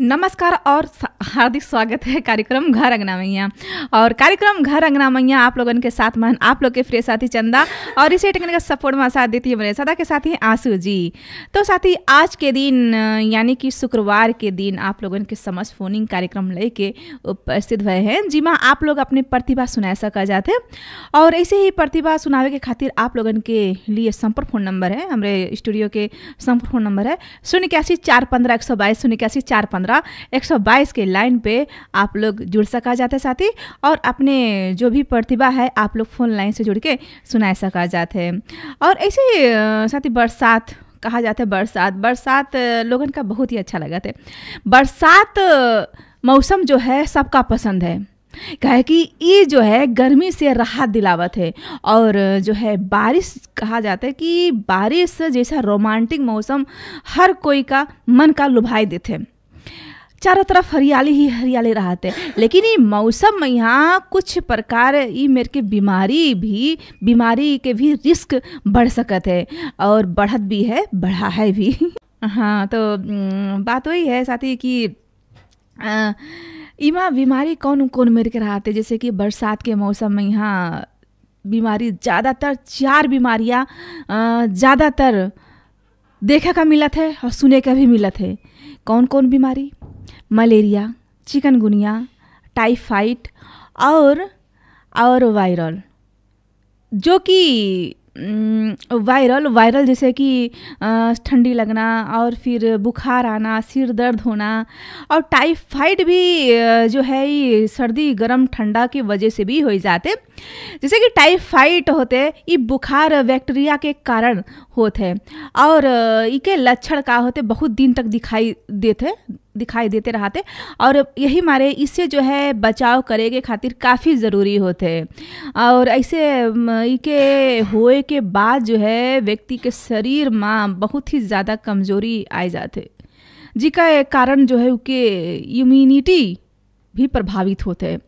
नमस्कार और हार्दिक स्वागत है कार्यक्रम घर अंगना मैया और कार्यक्रम घर अंगना मैया आप लोगों के साथ महन आप लोग के फ्रे साथी चंदा और इसे टेकने का सपोर्ट में साथ देती है मेरे सदा के साथी आंसू जी तो साथी आज के दिन यानी कि शुक्रवार के दिन आप लोगों के समझ फोनिंग कार्यक्रम लेके उपस्थित हुए हैं जी माँ आप लोग अपने प्रतिभा सुना सका जाते और ऐसे ही प्रतिभा सुनावे के खातिर आप लोगों के लिए संपर्क फ़ोन नंबर है हमारे स्टूडियो के संपर्क फ़ोन नंबर है शून्य इक्यासी चार पंद्रह एक सौ बाईस शून्य इक्यासी चार पंद्रह पंद्रह एक सौ बाईस के लाइन पे आप लोग जुड़ सका जाते साथी और अपने जो भी प्रतिभा है आप लोग फ़ोन लाइन से जुड़ के सुना सका जाते और ऐसे ही साथी बरसात कहा जाता है बरसात बरसात लोगन का बहुत ही अच्छा लगा था बरसात मौसम जो है सबका पसंद है कहे कि ये जो है गर्मी से राहत दिलावत है और जो है बारिश कहा जाता है कि बारिश जैसा रोमांटिक मौसम हर कोई का मन का लुभाई देते हैं चारों तरफ हरियाली ही हरियाली रहते लेकिन ये मौसम में यहाँ कुछ प्रकार ये मेरे के बीमारी भी बीमारी के भी रिस्क बढ़ सकत है और बढ़त भी है बढ़ा है भी हाँ तो बात वही है साथी कि इमा बीमारी कौन कौन मेरे के रहते जैसे कि बरसात के मौसम में यहाँ बीमारी ज़्यादातर चार बीमारियाँ ज़्यादातर देखा का मिलत है और सुने का भी मिलत है कौन कौन बीमारी मलेरिया चिकनगुनिया टाइफाइड और और वायरल जो कि वायरल वायरल जैसे कि ठंडी लगना और फिर बुखार आना सिर दर्द होना और टाइफाइड भी जो है ये सर्दी गर्म ठंडा की वजह से भी हो जाते जैसे कि टाइफाइड होते ये बुखार बैक्टीरिया के कारण होते और इके लक्षण का होते बहुत दिन तक दिखाई देते दिखाई देते रहते और यही मारे इससे जो है बचाव करे के खातिर काफ़ी ज़रूरी होते और ऐसे के होए के बाद जो है व्यक्ति के शरीर में बहुत ही ज़्यादा कमजोरी आ जाते जिका कारण जो है उसके इम्यूनिटी भी प्रभावित होते हैं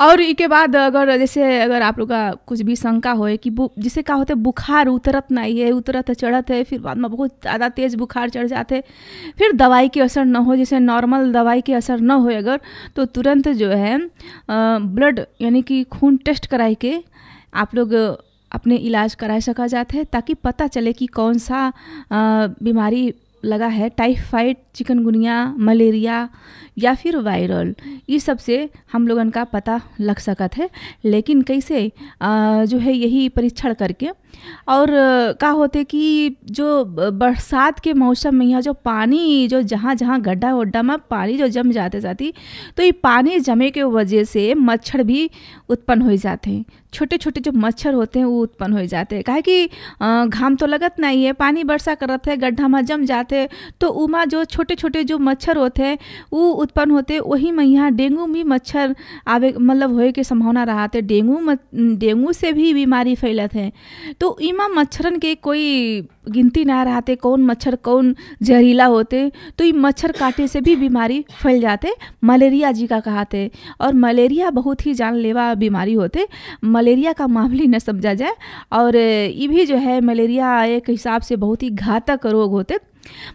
और इसके बाद अगर जैसे अगर आप लोग का कुछ भी शंका हो कि जिसे क्या होता है बुखार उतरत नहीं है उतरत है चढ़त है फिर बाद में बहुत ज़्यादा तेज़ बुखार चढ़ जाते फिर दवाई के असर न हो जैसे नॉर्मल दवाई के असर न हो अगर तो तुरंत जो है ब्लड यानी कि खून टेस्ट कराई के आप लोग अपने इलाज करा सका जाते ताकि पता चले कि कौन सा बीमारी लगा है टाइफाइड चिकनगुनिया मलेरिया या फिर वायरल ये सब से हम लोगन का पता लग सकत है लेकिन कैसे जो है यही परीक्षण करके और का होते कि जो बरसात के मौसम में यहाँ जो पानी जो जहाँ जहाँ गड्ढा वड्ढा में पानी जो जम जाते जाती तो ये पानी जमे के वजह से मच्छर भी उत्पन्न हो जाते हैं छोटे छोटे जो मच्छर होते हैं वो उत्पन्न हो जाते हैं कहे कि घाम तो लगत नहीं है पानी कर करत हैं गड्ढा में जम जाते तो उमा जो छोटे छोटे जो मच्छर होते हैं वो उत्पन्न होते वही में यहाँ डेंगू भी मच्छर आवे मतलब होए के संभावना रहा था डेंगू डेंगू से भी बीमारी फैलत है तो इमा मच्छरन के कोई गिनती ना रहते कौन मच्छर कौन जहरीला होते तो ये मच्छर काटे से भी बीमारी फैल जाते मलेरिया जी का कहते और मलेरिया बहुत ही जानलेवा बीमारी होते मलेरिया का मामली न समझा जाए और ये भी जो है मलेरिया एक हिसाब से बहुत ही घातक रोग होते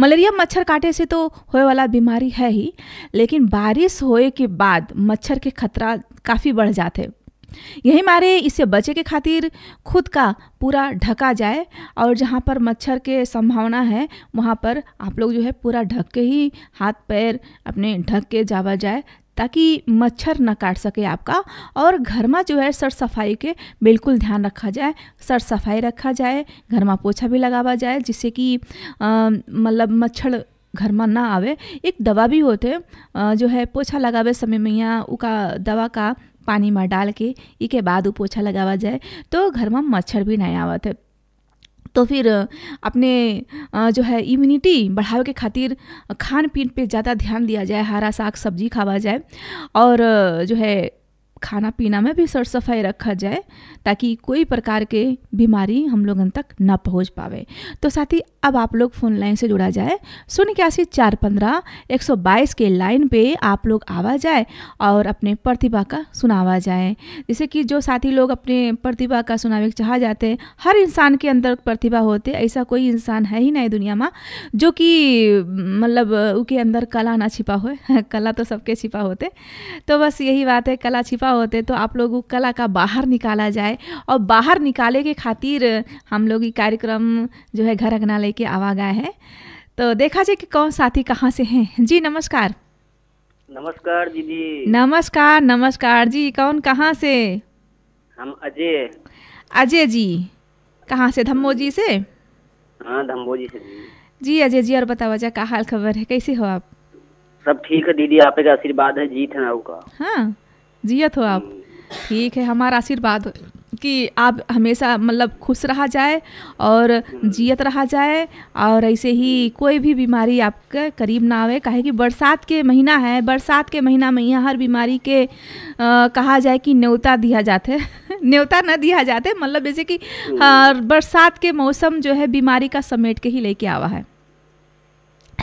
मलेरिया मच्छर काटे से तो होए वाला बीमारी है ही लेकिन बारिश होए के बाद मच्छर के खतरा काफ़ी बढ़ जाते यही मारे इससे बचे के खातिर खुद का पूरा ढका जाए और जहाँ पर मच्छर के संभावना है वहाँ पर आप लोग जो है पूरा ढक के ही हाथ पैर अपने ढक के जावा जाए ताकि मच्छर ना काट सके आपका और घर में जो है सर सफाई के बिल्कुल ध्यान रखा जाए सर सफाई रखा जाए घर में पोछा भी लगावा जाए जिससे कि मतलब मच्छर घर में ना आवे एक दवा भी होते जो है पोछा लगावे समय में या उका दवा का पानी में डाल के इके के बाद पोछा लगावा जाए तो घर में मच्छर भी नहीं आवत है तो फिर अपने जो है इम्यूनिटी बढ़ावे के खातिर खान पीन पे ज़्यादा ध्यान दिया जाए हरा साग सब्जी खावा जाए और जो है खाना पीना में भी सर सफाई रखा जाए ताकि कोई प्रकार के बीमारी हम लोगन तक ना पहुंच पावे तो साथी अब आप लोग फ़ोन लाइन से जुड़ा जाए शून्य इक्यासी चार पंद्रह एक सौ बाईस के लाइन पे आप लोग आवा जाए और अपने प्रतिभा का सुनावा जाए जैसे कि जो साथी लोग अपने प्रतिभा का सुनावे चाह जाते हर इंसान के अंदर प्रतिभा होते ऐसा कोई इंसान है ही नहीं दुनिया में जो कि मतलब उनके अंदर कला ना छिपा हो कला तो सबके छिपा होते तो बस यही बात है कला छिपा छुपा होते तो आप लोगों को कला का बाहर निकाला जाए और बाहर निकाले के खातिर हम लोग ये कार्यक्रम जो है घर अंगना लेके आवा गए हैं तो देखा जाए कि कौन साथी कहाँ से हैं जी नमस्कार नमस्कार दीदी नमस्कार नमस्कार जी कौन कहाँ से हम अजय अजय जी कहाँ से धम्मो जी से हाँ धम्मो जी से जी, अजय जी और बताओ अजय का हाल खबर है कैसे हो आप सब ठीक है दीदी आप आशीर्वाद है जीत है का हाँ जियत हो आप ठीक है हमारा आशीर्वाद कि आप हमेशा मतलब खुश रहा जाए और जियत रहा जाए और ऐसे ही कोई भी बीमारी आपके करीब ना आवे कहे कि बरसात के महीना है बरसात के महीना में यहाँ हर बीमारी के आ, कहा जाए कि न्योता दिया जाते न्योता ना दिया जाते मतलब जैसे कि हाँ, बरसात के मौसम जो है बीमारी का समेट के ही लेके आवा है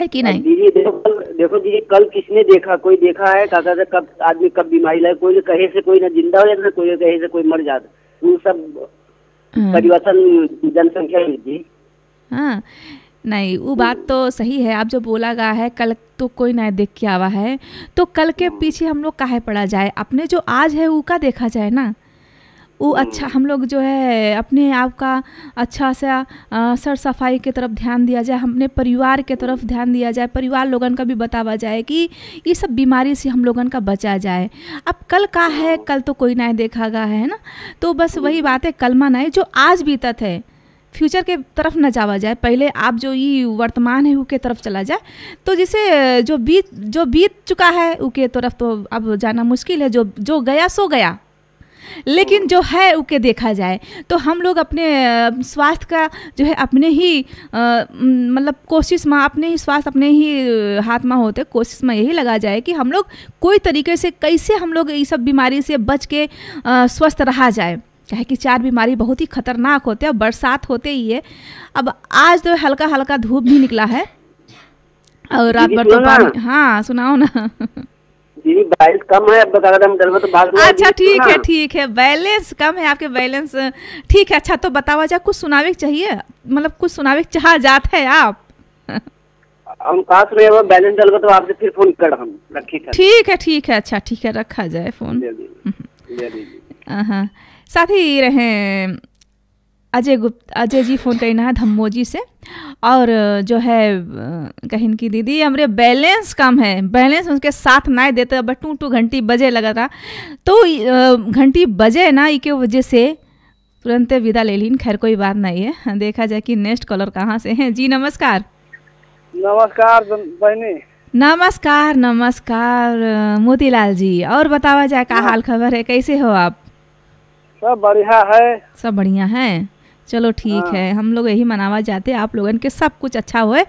है कि नहीं दीदी देखो देखो दीदी कल किसने देखा कोई देखा है काका से कब आदमी कब बीमारी लगे कोई कहे से कोई ना जिंदा हो जाता कोई कहे से कोई मर जाता वो सब हम्म। परिवर्तन जनसंख्या जी हाँ नहीं वो बात तो सही है आप जो बोला गया है कल तो कोई ना देख के आवा है तो कल के हाँ। पीछे हम लोग काहे पड़ा जाए अपने जो आज है वो का देखा जाए ना वो हम्म। अच्छा हम लोग जो है अपने आप का अच्छा सा सर सफाई के तरफ ध्यान दिया जाए अपने परिवार के तरफ ध्यान दिया जाए परिवार लोगन का भी बतावा जाए कि ये सब बीमारी से हम लोगन का बचा जाए अब कल का हाँ। है कल तो कोई ना देखा गया है ना तो बस हम्म। वही बात है कलमा ना है जो आज बीतत है फ्यूचर के तरफ न जावा जाए पहले आप जो ये वर्तमान है उसके तरफ चला जाए तो जिसे जो बीत जो बीत चुका है उसके तरफ तो अब जाना मुश्किल है जो जो गया सो गया लेकिन जो है उके देखा जाए तो हम लोग अपने स्वास्थ्य का जो है अपने ही मतलब कोशिश में अपने ही स्वास्थ्य अपने ही हाथ में होते कोशिश में यही लगा जाए कि हम लोग कोई तरीके से कैसे हम लोग ये सब बीमारी से बच के स्वस्थ रहा जाए चाहे कि चार बीमारी बहुत ही खतरनाक होते हैं बरसात होते ही है अब आज तो हल्का हल्का धूप भी निकला है और रात भर तो हाँ सुनाओ ना जी बैलेंस कम है बता रहे तो बात अच्छा ठीक है हाँ। ठीक है बैलेंस कम है आपके बैलेंस ठीक है अच्छा तो बतावा अच्छा, जा कुछ सुनावे चाहिए मतलब कुछ सुनावे चाह जाते है आप हम पास में वो बैलेंस डल तो आपसे फिर फोन कर हम रखी ठीक है ठीक है अच्छा ठीक है रखा जाए फोन साथ ही रहे अजय गुप्त अजय जी फ़ोन करना है धम्मो जी से और जो है कहीं की दीदी हमरे बैलेंस कम है बैलेंस उनके साथ ना देते बट टू टू घंटी बजे लगा था तो घंटी बजे ना के वजह से तुरंत विदा ले लीन खैर कोई बात नहीं है हाँ, देखा जाए कि नेक्स्ट कॉलर कहाँ से है जी नमस्कार नमस्कार बहनी नमस्कार नमस्कार मोतीलाल जी और बतावा जाए का हाँ। हाल खबर है कैसे हो आप सब बढ़िया है सब बढ़िया है चलो ठीक है हाँ। हम लोग यही मनावा जाते हैं आप लोग के सब कुछ अच्छा होए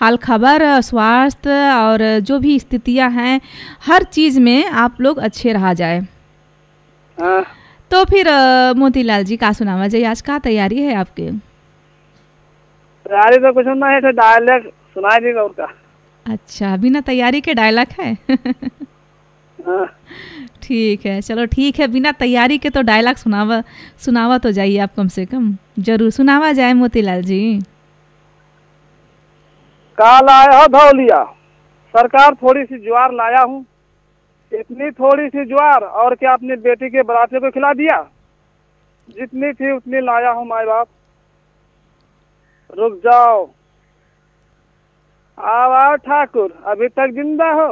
हाल खबर स्वास्थ्य और जो भी स्थितियां हैं हर चीज़ में आप लोग अच्छे रहा जाए हाँ। तो फिर मोतीलाल जी का सुनावा जाए आज का तैयारी है आपके तैयारी तो कुछ ना है डायलॉग सुना जी और का अच्छा बिना तैयारी के डायलॉग है ठीक है चलो ठीक है बिना तैयारी के तो डायलॉग सुनावा सुनावा तो जाइए आप कम से कम जरूर सुनावा जाए मोतीलाल जी का लाया हो धौलिया सरकार थोड़ी सी ज्वार लाया हूँ इतनी थोड़ी सी ज्वार और क्या अपने बेटी के बराते को खिला दिया जितनी थी उतनी लाया हूँ माए बाप रुक जाओ आओ ठाकुर अभी तक जिंदा हो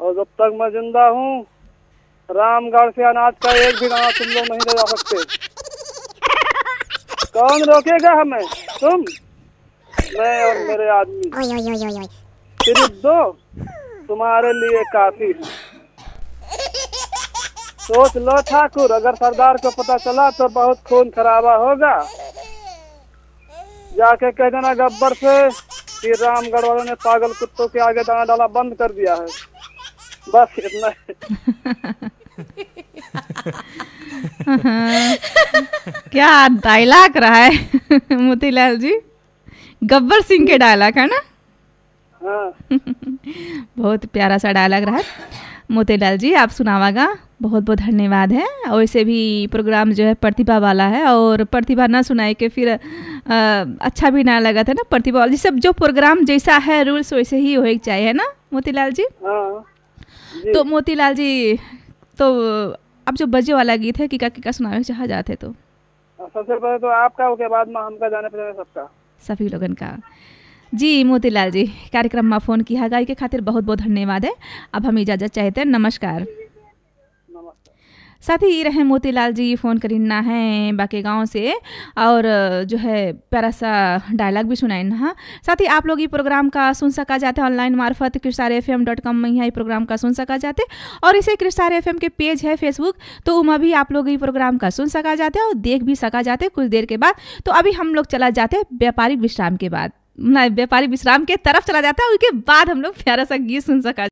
और जब तक मैं जिंदा हूँ रामगढ़ से अनाज का एक भी दाना तुम लोग नहीं ले जा सकते कौन रोकेगा हमें तुम मैं और मेरे आदमी सिर्फ दो तुम्हारे लिए काफी है सोच लो ठाकुर अगर सरदार को पता चला तो बहुत खून खराबा होगा जाके कह देना गब्बर से कि रामगढ़ वालों ने पागल कुत्तों के आगे दाना डाला बंद कर दिया है बस इतना क्या डायलॉग रहा है मोतीलाल जी गब्बर सिंह के डायलॉग है ना हाँ। बहुत प्यारा सा डायलॉग रहा मोतीलाल जी आप सुनावागा बहुत बहुत धन्यवाद है वैसे भी प्रोग्राम जो है प्रतिभा वाला है और प्रतिभा ना सुनाए के फिर आ, अच्छा भी ना लगा था ना प्रतिभा जी सब जो प्रोग्राम जैसा है रूल्स वैसे ही हो चाहिए है ना मोतीलाल जी हाँ। तो मोतीलाल जी तो अब जो बजे वाला गीत है किका किका सुना चाह जाते तो हाँ, सबसे पहले तो आपका उसके बाद में जाने पहचाने सबका सभी लोगन का जी मोतीलाल जी कार्यक्रम में फ़ोन किया गई के खातिर बहुत बहुत धन्यवाद है अब हम इजाज़त चाहते हैं नमस्कार साथ ही रहे मोतीलाल जी फ़ोन करना है बाकी गांव से और जो है प्यारा सा डायलॉग भी सुनाए ना साथ ही आप लोग ये प्रोग्राम का सुन सका जाते ऑनलाइन मार्फत Kristar F M dot com में यहाँ प्रोग्राम का सुन सका जाते और इसे क्रिस्टार एफ एम के पेज है फेसबुक तो उमा भी आप लोग ये प्रोग्राम का सुन सका जाते और देख भी सका जाते कुछ देर के बाद तो अभी हम लोग चला जाते व्यापारिक विश्राम के बाद व्यापारिक विश्राम के तरफ चला जाता है उसके बाद हम लोग प्यारा सा गीत सुन सका